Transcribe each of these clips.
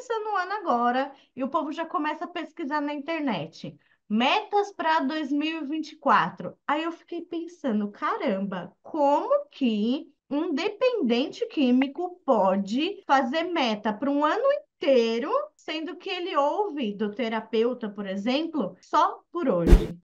começando o ano agora e o povo já começa a pesquisar na internet. Metas para 2024. Aí eu fiquei pensando, caramba, como que um dependente químico pode fazer meta para um ano inteiro, sendo que ele ouve do terapeuta, por exemplo, só por hoje?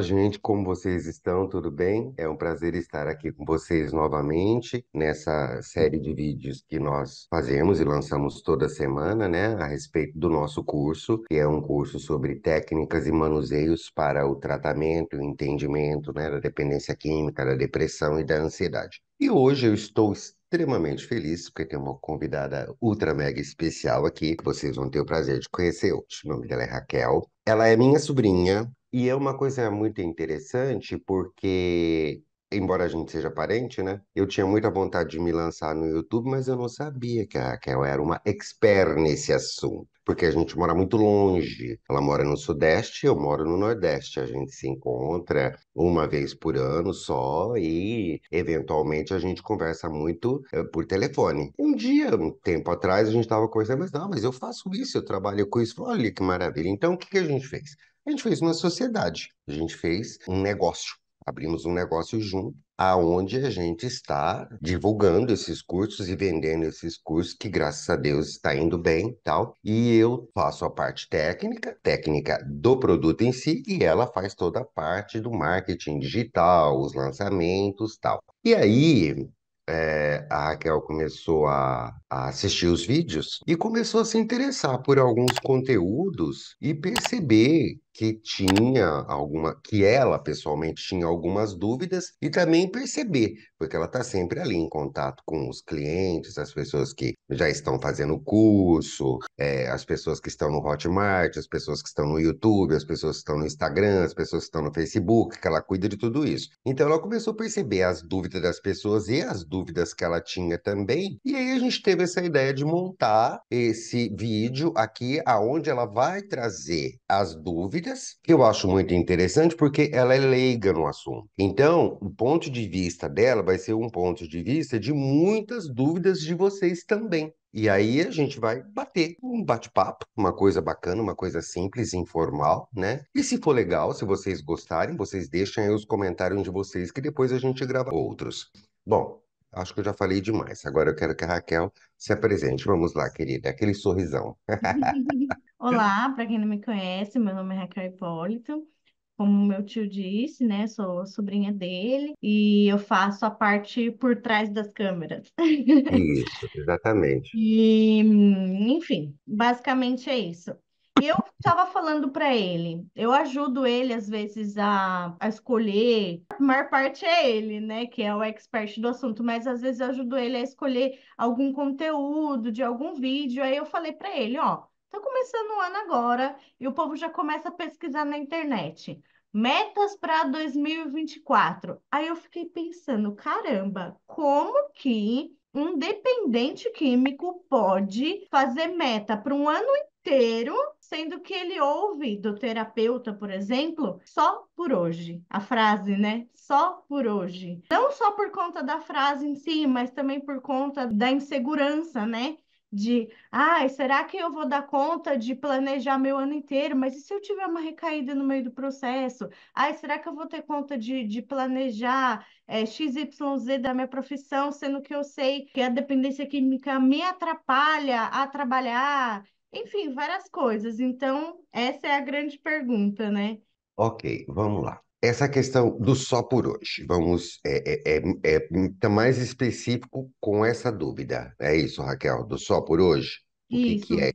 gente, como vocês estão? Tudo bem? É um prazer estar aqui com vocês novamente nessa série de vídeos que nós fazemos e lançamos toda semana, né, a respeito do nosso curso, que é um curso sobre técnicas e manuseios para o tratamento e entendimento, né, da dependência química, da depressão e da ansiedade. E hoje eu estou extremamente feliz porque tem uma convidada ultra mega especial aqui. que Vocês vão ter o prazer de conhecer hoje. O nome dela é Raquel. Ela é minha sobrinha, e é uma coisa muito interessante, porque, embora a gente seja parente, né? Eu tinha muita vontade de me lançar no YouTube, mas eu não sabia que a Raquel era uma expert nesse assunto. Porque a gente mora muito longe. Ela mora no Sudeste, eu moro no Nordeste. A gente se encontra uma vez por ano só e, eventualmente, a gente conversa muito eh, por telefone. Um dia, um tempo atrás, a gente estava conversando, mas não, mas eu faço isso, eu trabalho com isso. Olha que maravilha. Então, o que, que a gente fez? A gente fez uma sociedade, a gente fez um negócio. Abrimos um negócio junto, aonde a gente está divulgando esses cursos e vendendo esses cursos, que graças a Deus está indo bem tal. E eu faço a parte técnica, técnica do produto em si, e ela faz toda a parte do marketing digital, os lançamentos tal. E aí, é, a Raquel começou a, a, assistir os vídeos e começou a se interessar por alguns conteúdos e perceber que tinha alguma, que ela pessoalmente tinha algumas dúvidas e também perceber, porque ela está sempre ali em contato com os clientes, as pessoas que já estão fazendo o curso, é, as pessoas que estão no Hotmart, as pessoas que estão no YouTube, as pessoas que estão no Instagram, as pessoas que estão no Facebook, que ela cuida de tudo isso. Então ela começou a perceber as dúvidas das pessoas e as dúvidas que ela tinha também. E aí a gente teve essa ideia de montar esse vídeo aqui, aonde ela vai trazer as dúvidas dúvidas, que eu acho muito interessante porque ela é leiga no assunto. Então, o ponto de vista dela vai ser um ponto de vista de muitas dúvidas de vocês também. E aí a gente vai bater um bate-papo, uma coisa bacana, uma coisa simples, informal, né? E se for legal, se vocês gostarem, vocês deixem aí os comentários de vocês que depois a gente grava outros. Bom, acho que eu já falei demais. Agora eu quero que a Raquel se apresente. Vamos lá, querida, aquele sorrisão. Olá, então, para quem não me conhece, meu nome é Raquel Hipólito. Como meu tio disse, né? Sou sobrinha dele e eu faço a parte por trás das câmeras. Isso, exatamente. E, enfim, basicamente é isso. eu estava falando para ele, eu ajudo ele às vezes a, a escolher, a maior parte é ele, né, que é o expert do assunto, mas às vezes eu ajudo ele a escolher algum conteúdo de algum vídeo. Aí eu falei para ele, ó, Está começando o ano agora e o povo já começa a pesquisar na internet. Metas para 2024. Aí eu fiquei pensando, caramba, como que um dependente químico pode fazer meta para um ano inteiro, sendo que ele ouve do terapeuta, por exemplo, só por hoje. A frase, né? Só por hoje. Não só por conta da frase em si, mas também por conta da insegurança, né? de, ah, será que eu vou dar conta de planejar meu ano inteiro? Mas e se eu tiver uma recaída no meio do processo? Ah, será que eu vou ter conta de, de planejar é, eh, XYZ da minha profissão, sendo que eu sei que a dependência química me atrapalha a trabalhar? Enfim, várias coisas. Então, essa é a grande pergunta, né? Ok, vamos lá. Essa questão do só por hoje, vamos, é, é, é, é tá mais específico com essa dúvida. É isso, Raquel, do só por hoje? O que, que é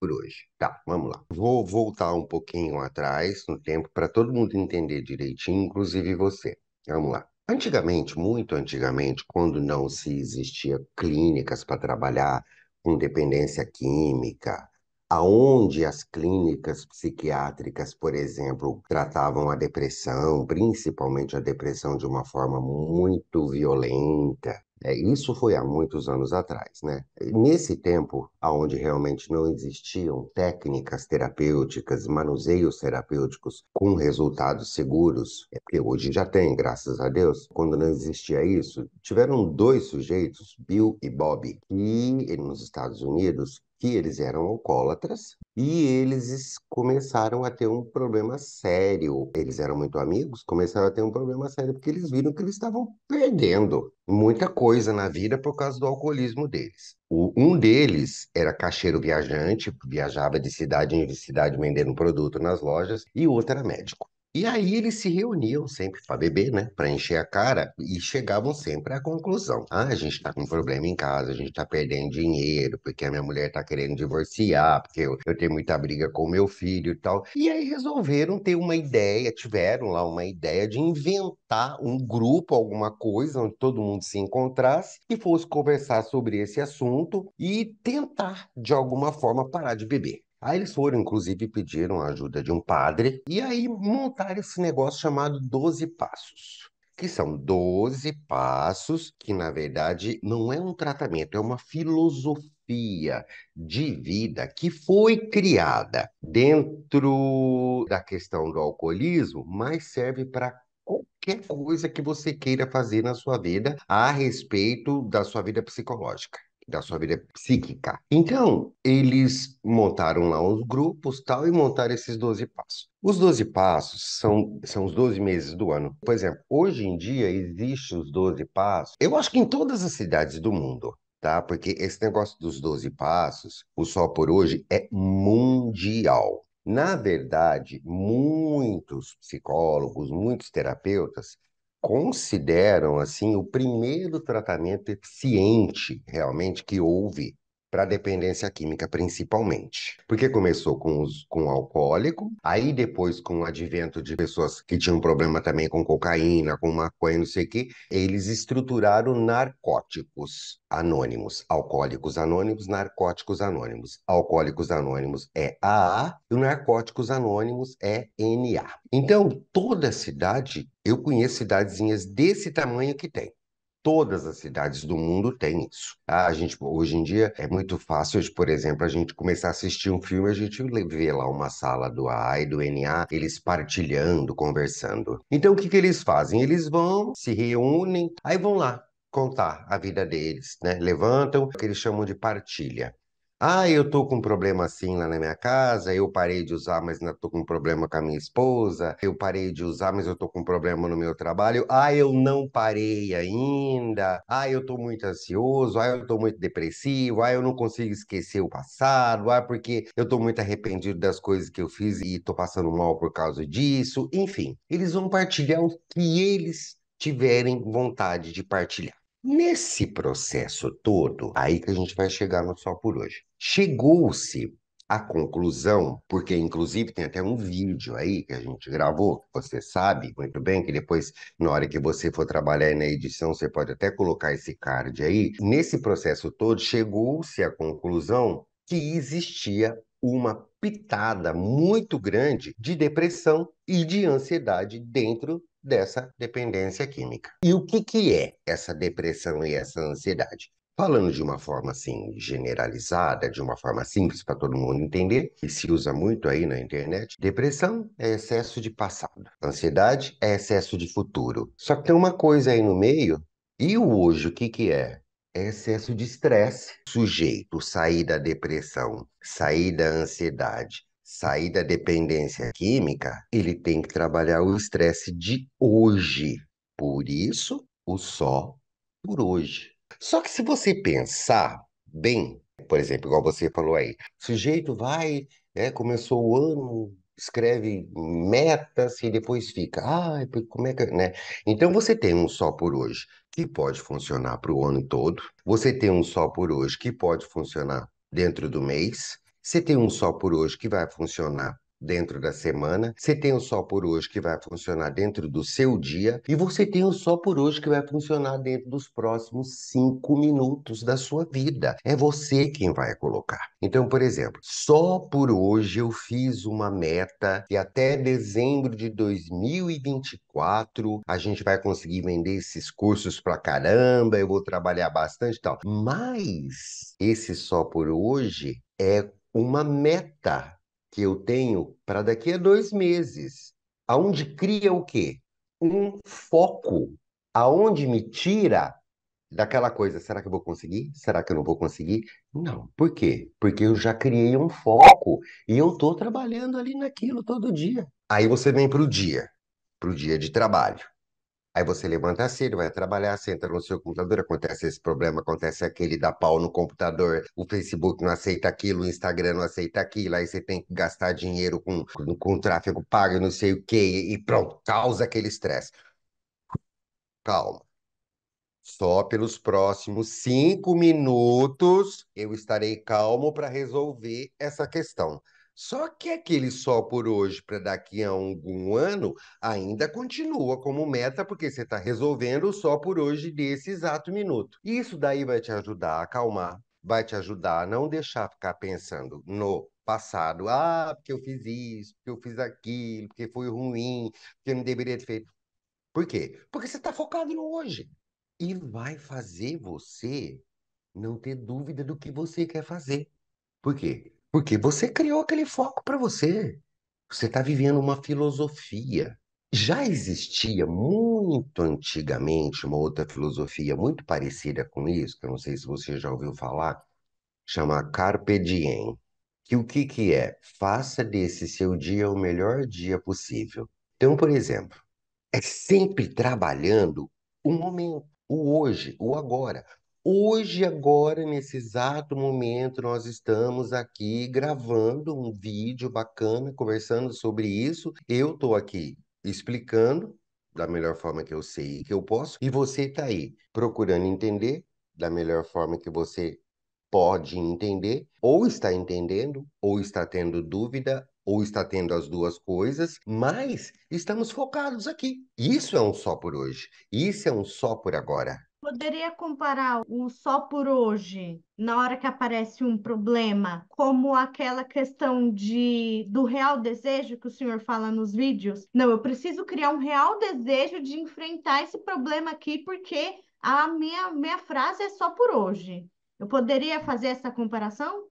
por hoje? Tá, vamos lá. Vou voltar um pouquinho atrás no tempo para todo mundo entender direitinho, inclusive você. Vamos lá. Antigamente, muito antigamente, quando não se existia clínicas para trabalhar com dependência química, aonde as clínicas psiquiátricas, por exemplo, tratavam a depressão, principalmente a depressão de uma forma muito violenta. É, isso foi há muitos anos atrás, né? Nesse tempo, aonde realmente não existiam técnicas terapêuticas, manuseios terapêuticos com resultados seguros, é porque hoje já tem, graças a Deus, quando não existia isso, tiveram dois sujeitos, Bill e Bob, que nos Estados Unidos que eles eram alcoólatras e eles começaram a ter um problema sério. Eles eram muito amigos, começaram a ter um problema sério porque eles viram que eles estavam perdendo muita coisa na vida por causa do alcoolismo deles. O, um deles era caixeiro viajante, viajava de cidade em cidade vendendo produto nas lojas, e outro era médico. E aí eles se reuniam sempre para beber, né? Para encher a cara e chegavam sempre à conclusão: ah, a gente tá com um problema em casa, a gente tá perdendo dinheiro, porque a minha mulher tá querendo divorciar, porque eu, eu tenho muita briga com meu filho e tal. E aí resolveram ter uma ideia, tiveram lá uma ideia de inventar um grupo, alguma coisa onde todo mundo se encontrasse e fosse conversar sobre esse assunto e tentar de alguma forma parar de beber. Aí eles foram, inclusive, pediram a ajuda de um padre e aí montaram esse negócio chamado Doze Passos, que são 12 passos que, na verdade, não é um tratamento, é uma filosofia de vida que foi criada dentro da questão do alcoolismo, mas serve para qualquer coisa que você queira fazer na sua vida a respeito da sua vida psicológica da sua vida psíquica. Então, eles montaram lá os grupos tal e montaram esses 12 passos. Os 12 passos são, são os 12 meses do ano. Por exemplo, hoje em dia existe os 12 passos, eu acho que em todas as cidades do mundo. Tá? Porque esse negócio dos 12 passos, o só por hoje, é mundial. Na verdade, muitos psicólogos, muitos terapeutas consideram assim o primeiro tratamento eficiente realmente que houve para a dependência química principalmente. Porque começou com, os, com o alcoólico, aí depois com o advento de pessoas que tinham problema também com cocaína, com maconha, não sei o quê, eles estruturaram narcóticos anônimos, alcoólicos anônimos, narcóticos anônimos. Alcoólicos anônimos é AA e o narcóticos anônimos é NA. Então, toda cidade, eu conheço cidadezinhas desse tamanho que tem. Todas as cidades do mundo têm isso. Tá? A gente, hoje em dia, é muito fácil, por exemplo, a gente começar a assistir um filme, a gente vê lá uma sala do AA e do NA, eles partilhando, conversando. Então, o que, que eles fazem? Eles vão, se reúnem, aí vão lá contar a vida deles, né? Levantam o que eles chamam de partilha. Ah, eu tô com um problema assim lá na minha casa, eu parei de usar, mas ainda tô com um problema com a minha esposa, eu parei de usar, mas eu tô com um problema no meu trabalho, ah, eu não parei ainda, ah, eu tô muito ansioso, ah, eu tô muito depressivo, ah, eu não consigo esquecer o passado, ah, porque eu tô muito arrependido das coisas que eu fiz e tô passando mal por causa disso, enfim, eles vão partilhar o que eles tiverem vontade de partilhar. Nesse processo todo, aí que a gente vai chegar no só por hoje. Chegou-se à conclusão, porque inclusive tem até um vídeo aí que a gente gravou, você sabe muito bem que depois, na hora que você for trabalhar na edição, você pode até colocar esse card aí. Nesse processo todo, chegou-se à conclusão que existia uma pitada muito grande de depressão e de ansiedade dentro dessa dependência química. E o que, que é essa depressão e essa ansiedade? Falando de uma forma assim generalizada, de uma forma simples para todo mundo entender, e se usa muito aí na internet, depressão é excesso de passado, ansiedade é excesso de futuro. Só que tem uma coisa aí no meio, e o hoje, o que que é? É excesso de estresse. Sujeito sair da depressão, sair da ansiedade, sair da dependência química, ele tem que trabalhar o estresse de hoje. Por isso, o só por hoje. Só que se você pensar bem, por exemplo, igual você falou aí, sujeito vai, é, começou o ano, escreve metas e depois fica, ah, como é que, né? Então você tem um só por hoje que pode funcionar para o ano todo. Você tem um só por hoje que pode funcionar dentro do mês você tem um só por hoje que vai funcionar dentro da semana, você tem um só por hoje que vai funcionar dentro do seu dia e você tem um só por hoje que vai funcionar dentro dos próximos cinco minutos da sua vida. É você quem vai colocar. Então, por exemplo, só por hoje eu fiz uma meta e até dezembro de 2024 a gente vai conseguir vender esses cursos pra caramba, eu vou trabalhar bastante e tal. Mas esse só por hoje é uma meta que eu tenho para daqui a dois meses, aonde cria o quê? Um foco, aonde me tira daquela coisa, será que eu vou conseguir? Será que eu não vou conseguir? Não, por quê? Porque eu já criei um foco e eu estou trabalhando ali naquilo todo dia. Aí você vem para o dia, para o dia de trabalho. Aí você levanta cedo, vai trabalhar, senta no seu computador, acontece esse problema, acontece aquele, dá pau no computador, o Facebook não aceita aquilo, o Instagram não aceita aquilo, aí você tem que gastar dinheiro com, com, com tráfego pago, não sei o quê, e pronto, causa aquele estresse. Calma. Só pelos próximos cinco minutos eu estarei calmo para resolver essa questão. Só que aquele sol por hoje para daqui a algum ano ainda continua como meta, porque você está resolvendo o sol por hoje desse exato minuto. Isso daí vai te ajudar a acalmar, vai te ajudar a não deixar ficar pensando no passado. Ah, porque eu fiz isso, porque eu fiz aquilo, porque foi ruim, porque eu não deveria ter feito. Por quê? Porque você está focado no hoje. E vai fazer você não ter dúvida do que você quer fazer. Por quê? Porque você criou aquele foco para você. Você está vivendo uma filosofia. Já existia muito antigamente uma outra filosofia muito parecida com isso, que eu não sei se você já ouviu falar, chama Carpe Diem. Que o que, que é? Faça desse seu dia o melhor dia possível. Então, por exemplo, é sempre trabalhando o momento, o hoje, o agora. Hoje, agora, nesse exato momento, nós estamos aqui gravando um vídeo bacana, conversando sobre isso. Eu estou aqui explicando da melhor forma que eu sei e que eu posso, e você está aí procurando entender da melhor forma que você pode entender, ou está entendendo, ou está tendo dúvida, ou está tendo as duas coisas, mas estamos focados aqui. Isso é um só por hoje, isso é um só por agora. Poderia comparar o só por hoje, na hora que aparece um problema, como aquela questão de do real desejo que o senhor fala nos vídeos? Não, eu preciso criar um real desejo de enfrentar esse problema aqui porque a minha minha frase é só por hoje. Eu poderia fazer essa comparação?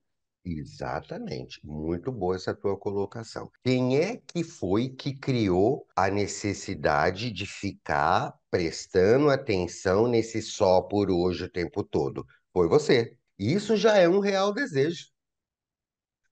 Exatamente, muito boa essa tua colocação. Quem é que foi que criou a necessidade de ficar prestando atenção nesse só por hoje o tempo todo? Foi você. Isso já é um real desejo.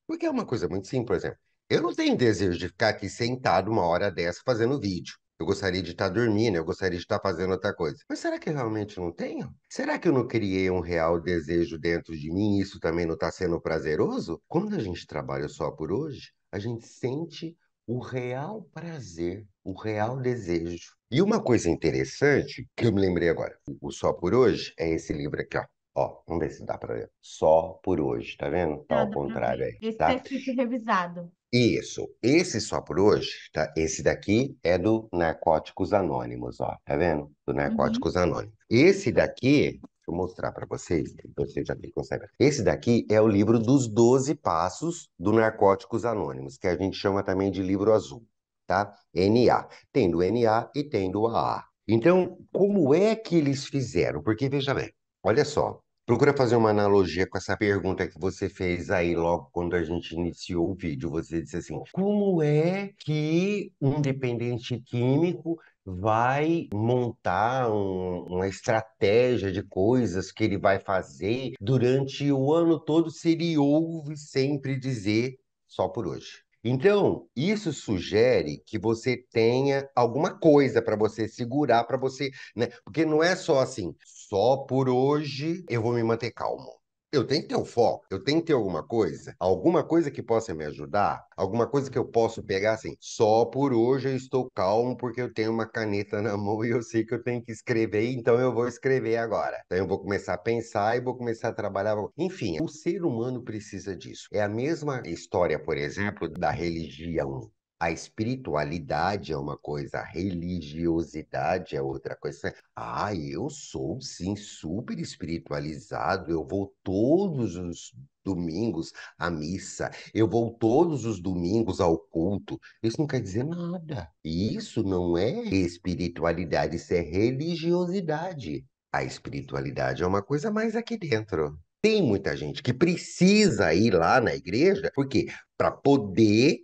Porque é uma coisa muito simples, por exemplo. Eu não tenho desejo de ficar aqui sentado uma hora dessa fazendo vídeo. Eu gostaria de estar tá dormindo, eu gostaria de estar tá fazendo outra coisa. Mas será que eu realmente não tenho? Será que eu não criei um real desejo dentro de mim e isso também não está sendo prazeroso? Quando a gente trabalha só por hoje, a gente sente o real prazer, o real desejo. E uma coisa interessante que eu me lembrei agora, o Só por Hoje é esse livro aqui, ó. Ó, vamos ver se dá para ler. Só por hoje, tá vendo? Tá ao contrário aí. Esse tá? tá revisado. Isso. Esse só por hoje, tá? Esse daqui é do Narcóticos Anônimos, ó. Tá vendo? Do uhum. Narcóticos uhum. Anônimos. Esse daqui, deixa eu mostrar para vocês, vocês já conseguem. Esse daqui é o livro dos 12 passos do Narcóticos Anônimos, que a gente chama também de livro azul, tá? NA. Tem do NA e tem do AA. Então, como é que eles fizeram? Porque veja bem, olha só, Procura fazer uma analogia com essa pergunta que você fez aí logo quando a gente iniciou o vídeo. Você disse assim: como é que um dependente químico vai montar um, uma estratégia de coisas que ele vai fazer durante o ano todo se ele ouve sempre dizer só por hoje? Então, isso sugere que você tenha alguma coisa para você segurar, para você, né? Porque não é só assim, só por hoje eu vou me manter calmo. Eu tenho que ter um foco, eu tenho que ter alguma coisa, alguma coisa que possa me ajudar, alguma coisa que eu possa pegar assim. Só por hoje eu estou calmo porque eu tenho uma caneta na mão e eu sei que eu tenho que escrever, então eu vou escrever agora. Então eu vou começar a pensar e vou começar a trabalhar. Enfim, o ser humano precisa disso. É a mesma história, por exemplo, da religião. A espiritualidade é uma coisa, a religiosidade é outra coisa. Ah, eu sou sim super espiritualizado, eu vou todos os domingos à missa, eu vou todos os domingos ao culto. Isso não quer dizer nada. Isso não é espiritualidade, isso é religiosidade. A espiritualidade é uma coisa mais aqui dentro. Tem muita gente que precisa ir lá na igreja, porque para poder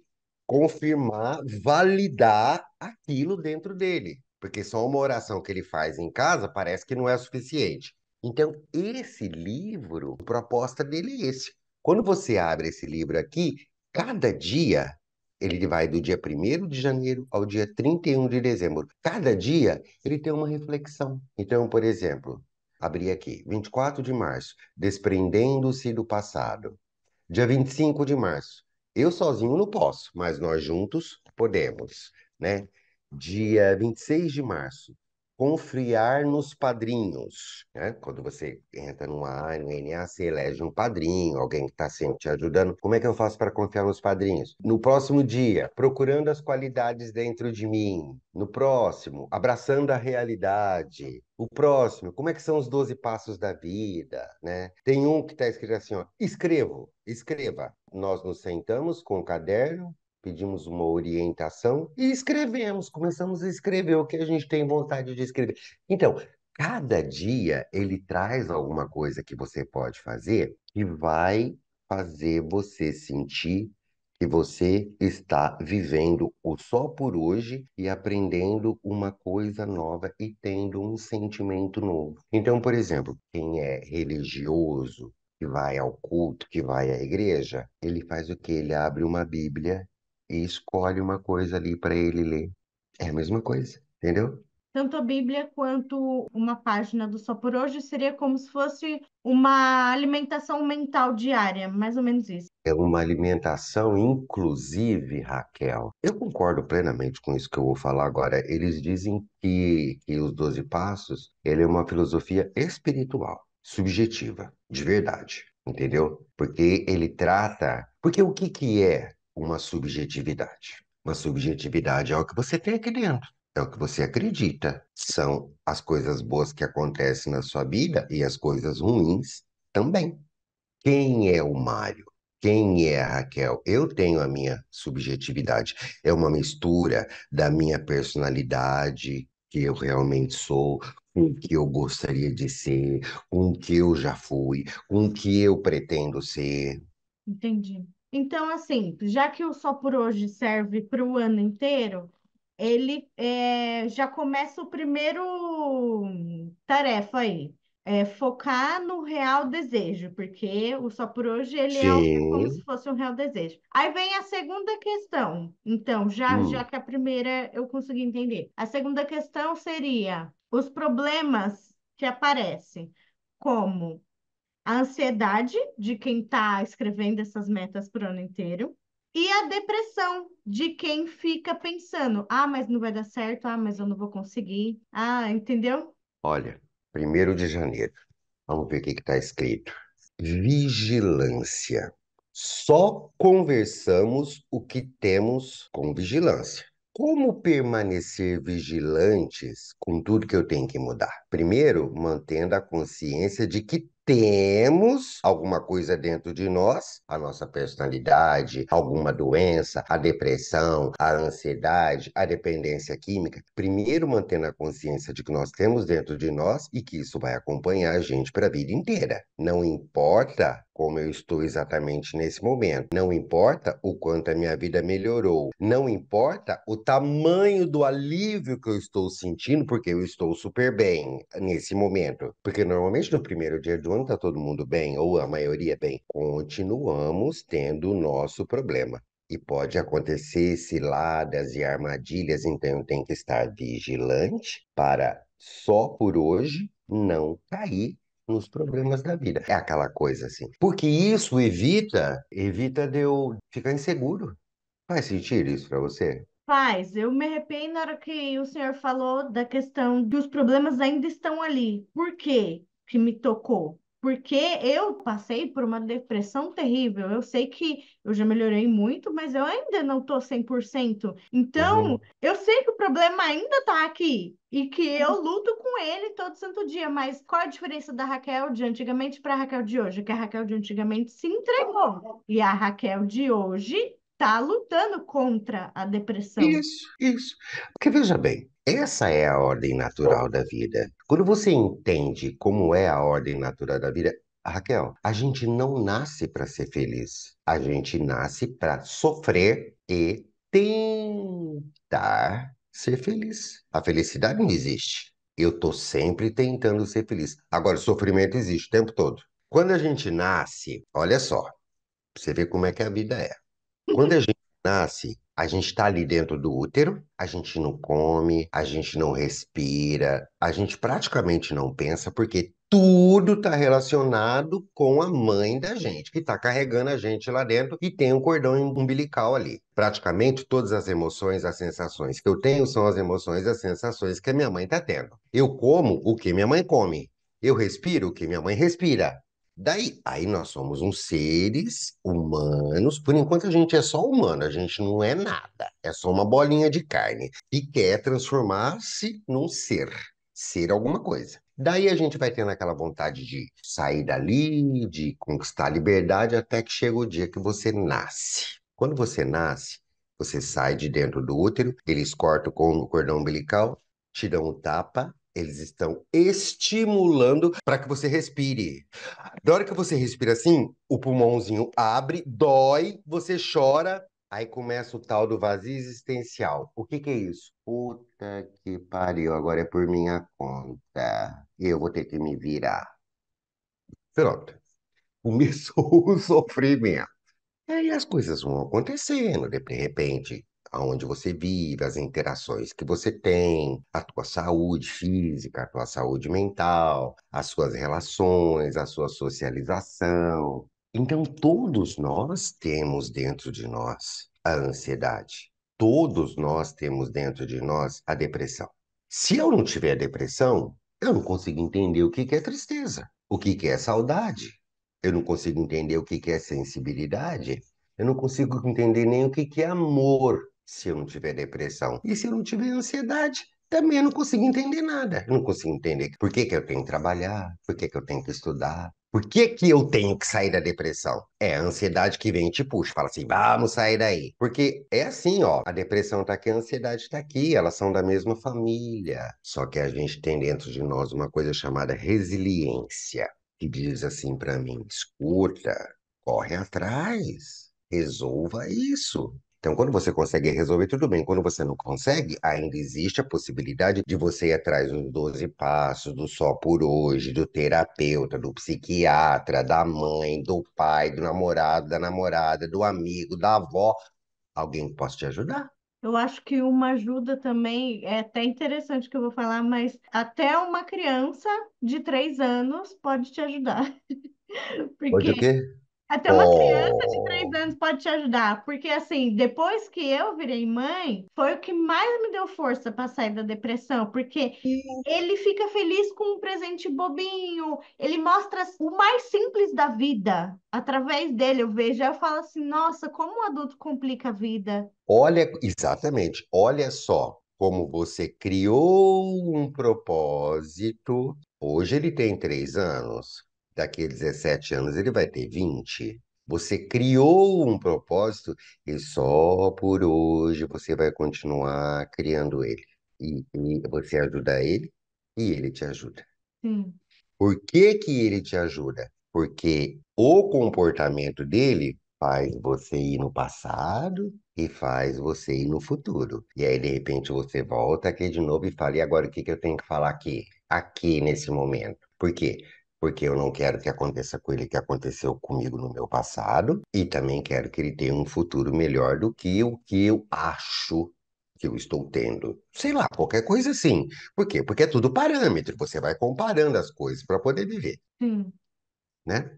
confirmar, validar aquilo dentro dele. Porque só uma oração que ele faz em casa parece que não é o suficiente. Então, esse livro, a proposta dele é esse. Quando você abre esse livro aqui, cada dia, ele vai do dia 1 de janeiro ao dia 31 de dezembro. Cada dia, ele tem uma reflexão. Então, por exemplo, abri aqui, 24 de março, desprendendo-se do passado. Dia 25 de março, eu sozinho não posso, mas nós juntos podemos, né? Dia 26 de março, confiar nos padrinhos. Né? Quando você entra numa área, no você elege um padrinho, alguém que está sempre te ajudando. Como é que eu faço para confiar nos padrinhos? No próximo dia, procurando as qualidades dentro de mim. No próximo, abraçando a realidade. O próximo, como é que são os 12 passos da vida, né? Tem um que está escrito assim, ó, escrevo, escreva. Nós nos sentamos com o caderno, pedimos uma orientação e escrevemos, começamos a escrever o que a gente tem vontade de escrever. Então, cada dia ele traz alguma coisa que você pode fazer e vai fazer você sentir que você está vivendo o só por hoje e aprendendo uma coisa nova e tendo um sentimento novo. Então, por exemplo, quem é religioso, que vai ao culto, que vai à igreja, ele faz o que? Ele abre uma Bíblia e escolhe uma coisa ali para ele ler. É a mesma coisa, entendeu? Tanto a Bíblia quanto uma página do Só por Hoje seria como se fosse uma alimentação mental diária, mais ou menos isso. É uma alimentação, inclusive, Raquel. Eu concordo plenamente com isso que eu vou falar agora. Eles dizem que, que os Doze Passos ele é uma filosofia espiritual, subjetiva, de verdade, entendeu? Porque ele trata. Porque o que, que é uma subjetividade. Uma subjetividade é o que você tem aqui dentro, é o que você acredita. São as coisas boas que acontecem na sua vida e as coisas ruins também. Quem é o Mário? Quem é a Raquel? Eu tenho a minha subjetividade. É uma mistura da minha personalidade, que eu realmente sou, com o que eu gostaria de ser, com o que eu já fui, com o que eu pretendo ser. Entendi. Então, assim, já que o Só por Hoje serve para o ano inteiro, ele é, já começa o primeiro tarefa aí. É, focar no real desejo, porque o só por hoje ele é o, é como se fosse um real desejo. Aí vem a segunda questão. Então, já, hum. já que a primeira eu consegui entender. A segunda questão seria os problemas que aparecem, como a ansiedade de quem está escrevendo essas metas para o ano inteiro e a depressão de quem fica pensando: ah, mas não vai dar certo, ah, mas eu não vou conseguir, ah, entendeu? Olha, primeiro de janeiro, vamos ver o que está escrito: vigilância. Só conversamos o que temos com vigilância. Como permanecer vigilantes com tudo que eu tenho que mudar? Primeiro, mantendo a consciência de que temos alguma coisa dentro de nós, a nossa personalidade, alguma doença, a depressão, a ansiedade, a dependência química, primeiro mantendo a consciência de que nós temos dentro de nós e que isso vai acompanhar a gente para a vida inteira. Não importa como eu estou exatamente nesse momento. Não importa o quanto a minha vida melhorou, não importa o tamanho do alívio que eu estou sentindo, porque eu estou super bem nesse momento. Porque normalmente no primeiro dia do ano não está todo mundo bem, ou a maioria bem, continuamos tendo o nosso problema. E pode acontecer ciladas e armadilhas, então tem que estar vigilante para só por hoje não cair nos problemas da vida. É aquela coisa assim. Porque isso evita, evita de eu ficar inseguro. Faz sentido isso para você? Faz, eu me arrependo na hora que o senhor falou da questão dos problemas ainda estão ali. Por quê que me tocou? porque eu passei por uma depressão terrível. Eu sei que eu já melhorei muito, mas eu ainda não tô 100%. Então, uhum. eu sei que o problema ainda tá aqui e que eu uhum. luto com ele todo santo dia, mas qual a diferença da Raquel de antigamente para a Raquel de hoje? Que a Raquel de antigamente se entregou e a Raquel de hoje tá lutando contra a depressão. Isso, isso. Porque veja bem, essa é a ordem natural da vida. Quando você entende como é a ordem natural da vida, Raquel, a gente não nasce para ser feliz. A gente nasce para sofrer e tentar ser feliz. A felicidade não existe. Eu estou sempre tentando ser feliz. Agora, o sofrimento existe o tempo todo. Quando a gente nasce, olha só, você vê como é que a vida é. Quando a gente nasce, a gente está ali dentro do útero, a gente não come, a gente não respira, a gente praticamente não pensa, porque tudo está relacionado com a mãe da gente, que está carregando a gente lá dentro e tem um cordão umbilical ali. Praticamente todas as emoções, as sensações que eu tenho são as emoções as sensações que a minha mãe está tendo. Eu como o que minha mãe come, eu respiro o que minha mãe respira. Daí, aí nós somos uns seres humanos. Por enquanto a gente é só humano, a gente não é nada. É só uma bolinha de carne e quer transformar-se num ser, ser alguma coisa. Daí a gente vai tendo aquela vontade de sair dali, de conquistar a liberdade, até que chega o dia que você nasce. Quando você nasce, você sai de dentro do útero, eles cortam com o cordão umbilical, tiram o tapa, eles estão estimulando para que você respire. Na hora que você respira assim, o pulmãozinho abre, dói, você chora, Aí começa o tal do vazio existencial. O que que é isso? Puta que pariu, agora é por minha conta. Eu vou ter que me virar. Pronto. Começou o sofrimento. E aí as coisas vão acontecendo, de repente aonde você vive, as interações que você tem, a tua saúde física, a tua saúde mental, as suas relações, a sua socialização. Então, todos nós temos dentro de nós a ansiedade. Todos nós temos dentro de nós a depressão. Se eu não tiver depressão, eu não consigo entender o que, é tristeza, o que, é saudade, eu não consigo entender o que, é sensibilidade, eu não consigo entender nem o que é amor, se eu não tiver depressão. E se eu não tiver ansiedade, também não consigo entender nada. Não consigo entender por que, que eu tenho que trabalhar, por que, que eu tenho que estudar, por que, que eu tenho que sair da depressão? É a ansiedade que vem e te puxa, fala assim, vamos sair daí. Porque é assim, ó, a depressão tá aqui, a ansiedade tá aqui, elas são da mesma família. Só que a gente tem dentro de nós uma coisa chamada resiliência, que diz assim para mim, escuta, corre atrás, resolva isso. Então, quando você consegue resolver, tudo bem. Quando você não consegue, ainda existe a possibilidade de você ir atrás dos 12 passos, do só por hoje, do terapeuta, do psiquiatra, da mãe, do pai, do namorado, da namorada, do amigo, da avó. Alguém que possa te ajudar. Eu acho que uma ajuda também é até interessante que eu vou falar, mas até uma criança de três anos pode te ajudar. Porque... Pode o quê? Até uma oh. criança de oh. três anos pode te ajudar, porque assim, depois que eu virei mãe, foi o que mais me deu força para sair da depressão, porque ele fica feliz com um presente bobinho, ele mostra o mais simples da vida. Através dele eu vejo, eu falo assim, nossa, como o adulto complica a vida. Olha, exatamente, olha só como você criou um propósito. Hoje ele tem três anos, daqui a 17 anos ele vai ter 20. Você criou um propósito e só por hoje você vai continuar criando ele. E, e você ajuda ele e ele te ajuda. Sim. Por que, que ele te ajuda? Porque o comportamento dele faz você ir no passado e faz você ir no futuro. E aí, de repente, você volta aqui de novo e fala: e agora o que, que eu tenho que falar aqui? Aqui nesse momento. Por quê? porque eu não quero que aconteça com ele o que aconteceu comigo no meu passado, e também quero que ele tenha um futuro melhor do que o que eu acho que eu estou tendo. Sei lá, qualquer coisa assim. Por quê? Porque é tudo parâmetro, você vai comparando as coisas para poder viver. Sim. Né?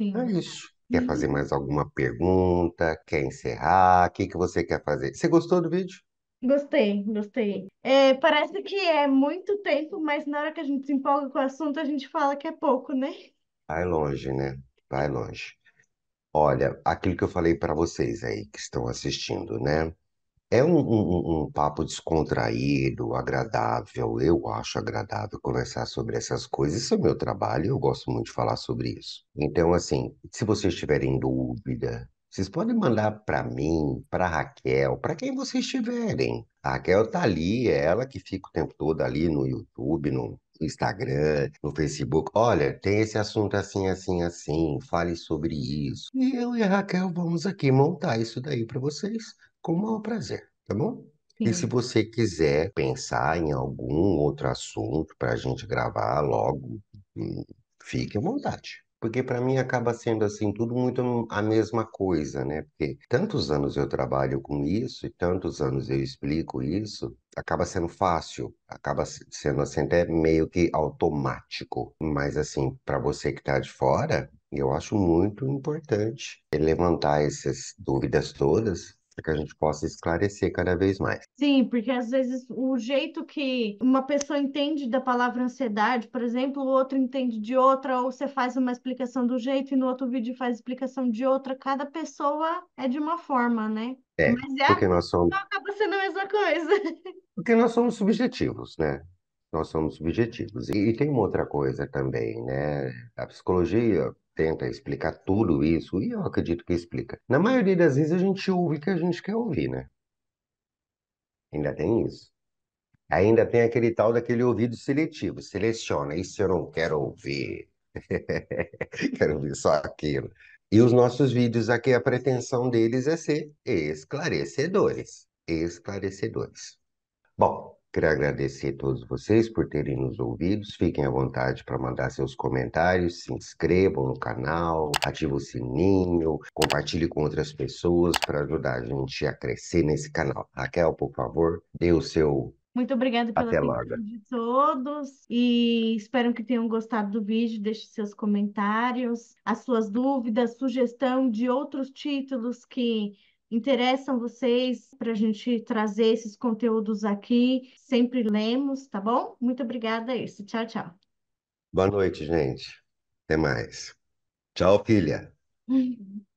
Sim. É isso. Quer uhum. fazer mais alguma pergunta? Quer encerrar? O que, que você quer fazer? Você gostou do vídeo? Gostei, gostei. É, parece que é muito tempo, mas na hora que a gente se empolga com o assunto, a gente fala que é pouco, né? Vai longe, né? Vai longe. Olha, aquilo que eu falei para vocês aí que estão assistindo, né? É um, um, um papo descontraído, agradável, eu acho agradável conversar sobre essas coisas. Isso é meu trabalho, eu gosto muito de falar sobre isso. Então, assim, se vocês tiverem dúvida, vocês podem mandar para mim, para Raquel, para quem vocês tiverem. A Raquel tá ali, é ela que fica o tempo todo ali no YouTube, no Instagram, no Facebook. Olha, tem esse assunto assim, assim, assim, fale sobre isso. E eu e a Raquel vamos aqui montar isso daí para vocês com o maior prazer, tá bom? Sim. E se você quiser pensar em algum outro assunto para a gente gravar logo, hum, fique à vontade. Porque para mim acaba sendo assim, tudo muito a mesma coisa, né? Porque tantos anos eu trabalho com isso e tantos anos eu explico isso, acaba sendo fácil, acaba sendo assim até meio que automático. Mas assim, para você que está de fora, eu acho muito importante levantar essas dúvidas todas para que a gente possa esclarecer cada vez mais. Sim, porque às vezes o jeito que uma pessoa entende da palavra ansiedade, por exemplo, o outro entende de outra, ou você faz uma explicação do jeito e no outro vídeo faz explicação de outra, cada pessoa é de uma forma, né? É, Mas é porque a... nós somos... acaba sendo a mesma coisa. Porque nós somos subjetivos, né? Nós somos subjetivos. E, e tem uma outra coisa também, né? A psicologia tenta explicar tudo isso, e eu acredito que explica. Na maioria das vezes a gente ouve o que a gente quer ouvir, né? Ainda tem isso. Ainda tem aquele tal daquele ouvido seletivo, seleciona, isso eu não quero ouvir. quero ouvir só aquilo. E os nossos vídeos aqui, a pretensão deles é ser esclarecedores. Esclarecedores. Bom, Quero agradecer a todos vocês por terem nos ouvido. Fiquem à vontade para mandar seus comentários, se inscrevam no canal, ativem o sininho, compartilhe com outras pessoas para ajudar a gente a crescer nesse canal. Raquel, por favor, dê o seu muito obrigada pela atenção de todos e espero que tenham gostado do vídeo. Deixe seus comentários, as suas dúvidas, sugestão de outros títulos que interessam vocês para a gente trazer esses conteúdos aqui. Sempre lemos, tá bom? Muito obrigada, isso Tchau, tchau. Boa noite, gente. Até mais. Tchau, filha.